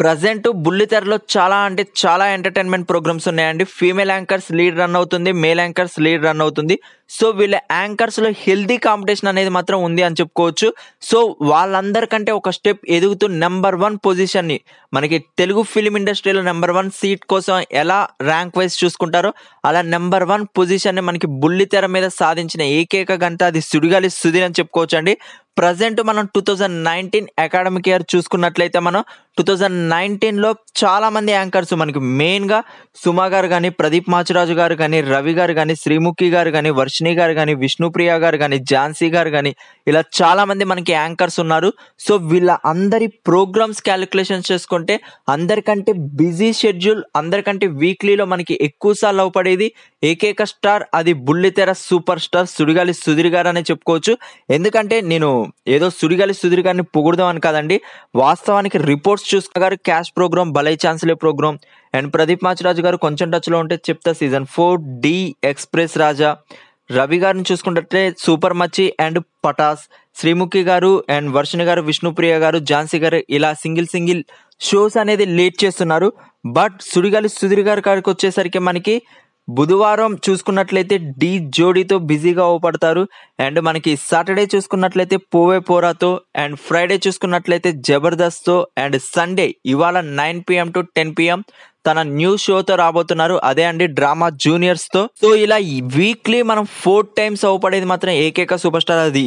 present బుల్లితెరలో చాలా అంటే చాలా ఎంటర్టైన్మెంట్ ప్రోగ్రామ్స్ ఉన్నాయండి ఫీమేల్ యాంకర్స్ లీడ్ రన్ అవుతుంది మేల్ యాంకర్స్ లీడ్ రన్ అవుతుంది సో వీళ్ళ యాంకర్స్లో హెల్దీ కాంపిటీషన్ అనేది మాత్రం ఉంది అని చెప్పుకోవచ్చు సో వాళ్ళందరికంటే ఒక స్టెప్ ఎదుగుతూ నెంబర్ వన్ పొజిషన్ని మనకి తెలుగు ఫిలిం ఇండస్ట్రీలో నెంబర్ వన్ సీట్ కోసం ఎలా ర్యాంక్ వైజ్ చూసుకుంటారో అలా నెంబర్ వన్ పొజిషన్ని మనకి బుల్లితెర మీద సాధించిన ఏకైక గంట అది సుడిగాలి సుధీర్ అని చెప్పుకోవచ్చు అండి ప్రజెంట్ మనం two thousand nineteen academic year చూసుకున్నట్లయితే మనం టూ థౌజండ్ నైన్టీన్లో చాలామంది యాంకర్స్ మనకి మెయిన్గా సుమా గారు కానీ ప్రదీప్ మాచిరాజు గారు కానీ రవి గారు కానీ శ్రీముఖి గారు కానీ వర్షిణి గారు కానీ విష్ణుప్రియ గారు కానీ ఝాన్సీ గారు కానీ ఇలా చాలామంది మనకి యాంకర్స్ ఉన్నారు సో వీళ్ళ అందరి ప్రోగ్రామ్స్ క్యాలిక్యులేషన్స్ చేసుకుంటే అందరికంటే బిజీ షెడ్యూల్ అందరికంటే వీక్లీలో మనకి ఎక్కువ సార్లు అవపడేది ఏకైక స్టార్ అది బుల్లితెర సూపర్ స్టార్ సుడిగాలి సుధీర్ గారు అనే చెప్పుకోవచ్చు ఎందుకంటే నేను ఏదో సుడిగాలి సుధీర్ గారిని పొగుడదామని కాదండి వాస్తవానికి రిపోర్ట్స్ చూసుకోగారు క్యాష్ ప్రోగ్రామ్ బలై ఛాన్సలే ప్రోగ్రామ్ అండ్ ప్రదీప్ మాచిరాజు గారు కొంచెం టచ్లో ఉంటే చెప్తా season four D express Raja Ravi గారిని చూసుకుంటే సూపర్ మచ్చి అండ్ పటాస్ శ్రీముఖి గారు అండ్ వర్షిణి గారు విష్ణుప్రియ గారు ఝాన్సీ గారు ఇలా సింగిల్ సింగిల్ షోస్ అనేది లేట్ చేస్తున్నారు బట్ సుడిగాలి సుధీర్ గారి గారికి వచ్చేసరికి మనకి బుధవారం చూసుకున్నట్లయితే డి జోడీతో బిజీగా ఓపడతారు అండ్ మనకి సాటర్డే చూసుకున్నట్లయితే పోవే పోరాతో అండ్ ఫ్రైడే చూసుకున్నట్లయితే జబర్దస్త్తో అండ్ సండే ఇవాళ nine PM to ten PM తన న్యూ షోతో రాబోతున్నారు అదే అండి డ్రామా జూనియర్స్తో సో ఇలా వీక్లీ మనం ఫోర్ టైమ్స్ అవపడేది మాత్రం ఏకైక సూపర్ స్టార్ అది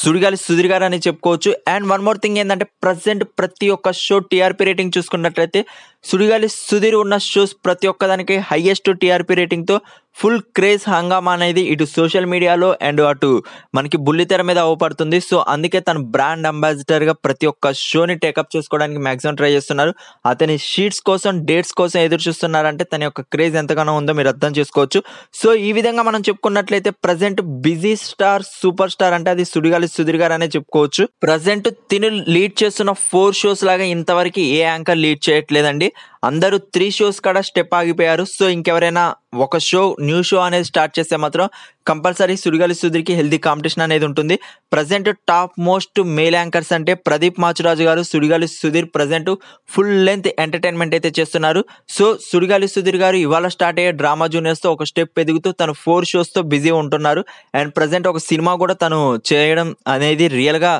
సుడిగాలి సుధీర్ గారు అని చెప్పుకోవచ్చు అండ్ వన్ మోర్ థింగ్ ఏంటంటే ప్రజెంట్ ప్రతి ఒక్క షో టీఆర్పీ రేటింగ్ చూసుకున్నట్లయితే సుడిగాలి సుధీర్ ఉన్న షోస్ ప్రతి ఒక్కదానికి హైయెస్ట్ టీఆర్పీ రేటింగ్తో ఫుల్ క్రేజ్ హంగామా అనేది ఇటు సోషల్ మీడియాలో అండ్ అటు మనకి బుల్లితెర మీద అవపడుతుంది సో అందుకే తన బ్రాండ్ అంబాసిడర్గా ప్రతి ఒక్క షోని టేకప్ చేసుకోవడానికి మ్యాక్సిమం ట్రై చేస్తున్నారు అతని షీట్స్ కోసం డేట్స్ కోసం ఎదురు చూస్తున్నారంటే తన యొక్క క్రేజ్ ఎంతగానో ఉందో మీరు అర్థం చేసుకోవచ్చు సో ఈ విధంగా మనం చెప్పుకున్నట్లయితే present busy star super star అంటే అది సుడిగాలి సుధీర్ గారు అనే చెప్పుకోవచ్చు ప్రజెంట్ తిను లీడ్ చేస్తున్న ఫోర్ షోస్ లాగా ఇంతవరకు ఏ యాంకర్ లీడ్ చేయట్లేదండి అందరూ త్రీ షోస్ కాడ స్టెప్ ఆగిపోయారు సో ఇంకెవరైనా ఒక షో న్యూ షో అనేది స్టార్ట్ చేస్తే మాత్రం కంపల్సరీ సుడిగాలి సుధీర్కి హెల్దీ కాంపిటీషన్ అనేది ఉంటుంది present top most male anchors అంటే ప్రదీప్ మాచురాజు గారు Sudigali Sudheer present full length entertainment అయితే చేస్తున్నారు సో సుడిగాలి సుధీర్ గారు ఇవాళ స్టార్ట్ అయ్యే డ్రామా జూనియర్స్తో ఒక స్టెప్ ఎదుగుతూ తను ఫోర్ షోస్తో బిజీ ఉంటున్నారు అండ్ ప్రజెంట్ ఒక సినిమా కూడా తను చేయడం అనేది రియల్గా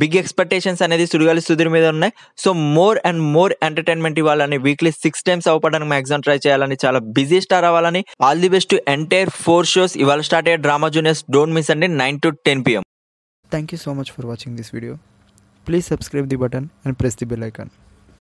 బిగ్ ఎక్స్పెక్టేషన్స్ అనేది సుడిగాలి సుధీర్ మీద ఉన్నాయి so more and more entertainment ఇవ్వాలని వీక్లీ సిక్స్ టైమ్స్ అవ్వడానికి మ్యాక్సిమం ట్రై చేయాలని చాలా బిజీ స్టార్ అవ్వాలని all the best entire four shows ఇవాళ స్టార్ట్ అయ్యే డ్రామా జూనియర్స్ డోంట్ మిస్ అండి nine to ten PM thank you so much for watching this video please subscribe the button and press the bell icon